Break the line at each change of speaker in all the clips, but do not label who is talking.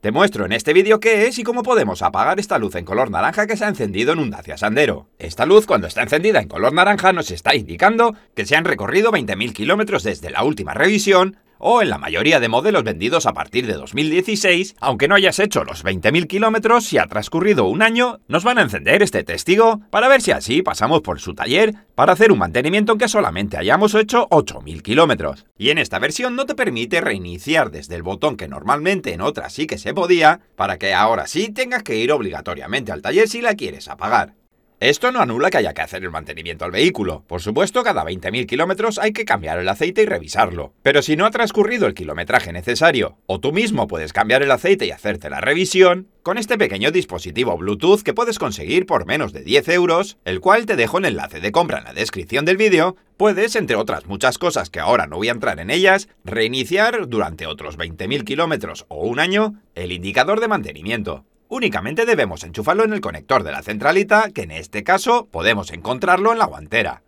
Te muestro en este vídeo qué es y cómo podemos apagar esta luz en color naranja que se ha encendido en un Dacia Sandero. Esta luz cuando está encendida en color naranja nos está indicando que se han recorrido 20.000 kilómetros desde la última revisión o en la mayoría de modelos vendidos a partir de 2016, aunque no hayas hecho los 20.000 kilómetros, si ha transcurrido un año, nos van a encender este testigo para ver si así pasamos por su taller para hacer un mantenimiento que solamente hayamos hecho 8.000 kilómetros. Y en esta versión no te permite reiniciar desde el botón que normalmente en otras sí que se podía, para que ahora sí tengas que ir obligatoriamente al taller si la quieres apagar. Esto no anula que haya que hacer el mantenimiento al vehículo. Por supuesto, cada 20.000 kilómetros hay que cambiar el aceite y revisarlo. Pero si no ha transcurrido el kilometraje necesario, o tú mismo puedes cambiar el aceite y hacerte la revisión, con este pequeño dispositivo Bluetooth que puedes conseguir por menos de 10 euros, el cual te dejo el enlace de compra en la descripción del vídeo, puedes, entre otras muchas cosas que ahora no voy a entrar en ellas, reiniciar durante otros 20.000 kilómetros o un año el indicador de mantenimiento. Únicamente debemos enchufarlo en el conector de la centralita, que en este caso podemos encontrarlo en la guantera.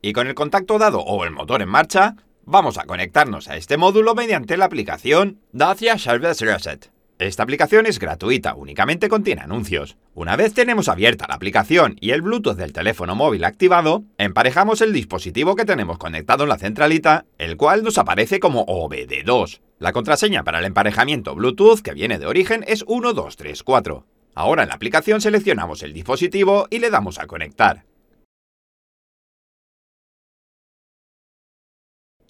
Y con el contacto dado o el motor en marcha, vamos a conectarnos a este módulo mediante la aplicación Dacia Service Reset. Esta aplicación es gratuita, únicamente contiene anuncios. Una vez tenemos abierta la aplicación y el Bluetooth del teléfono móvil activado, emparejamos el dispositivo que tenemos conectado en la centralita, el cual nos aparece como OBD2, la contraseña para el emparejamiento Bluetooth que viene de origen es 1234. Ahora en la aplicación seleccionamos el dispositivo y le damos a conectar.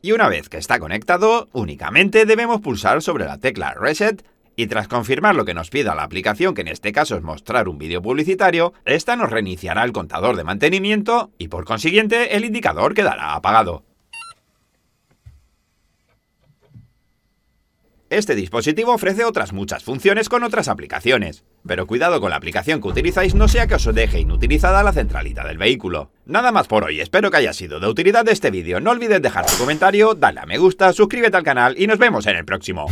Y una vez que está conectado, únicamente debemos pulsar sobre la tecla Reset y tras confirmar lo que nos pida la aplicación, que en este caso es mostrar un vídeo publicitario, esta nos reiniciará el contador de mantenimiento y por consiguiente el indicador quedará apagado. Este dispositivo ofrece otras muchas funciones con otras aplicaciones, pero cuidado con la aplicación que utilizáis no sea que os deje inutilizada la centralita del vehículo. Nada más por hoy, espero que haya sido de utilidad este vídeo, no olvides dejar tu comentario, dale a me gusta, suscríbete al canal y nos vemos en el próximo.